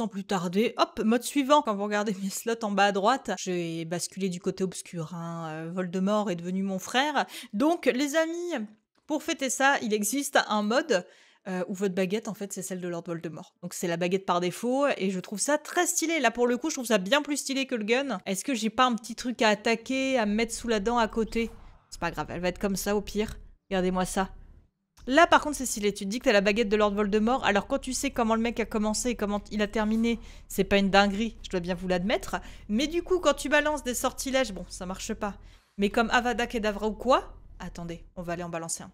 Sans plus tarder, hop, mode suivant. Quand vous regardez mes slots en bas à droite, j'ai basculé du côté obscur. Hein, euh, Voldemort est devenu mon frère. Donc, les amis, pour fêter ça, il existe un mode euh, où votre baguette, en fait, c'est celle de Lord Voldemort. Donc, c'est la baguette par défaut, et je trouve ça très stylé. Là, pour le coup, je trouve ça bien plus stylé que le gun. Est-ce que j'ai pas un petit truc à attaquer, à mettre sous la dent à côté C'est pas grave, elle va être comme ça au pire. Regardez-moi ça. Là, par contre, c'est Tu te dis que t'as la baguette de Lord Voldemort. Alors, quand tu sais comment le mec a commencé et comment il a terminé, c'est pas une dinguerie, je dois bien vous l'admettre. Mais du coup, quand tu balances des sortilèges, bon, ça marche pas. Mais comme Avada Kedavra ou quoi Attendez, on va aller en balancer un.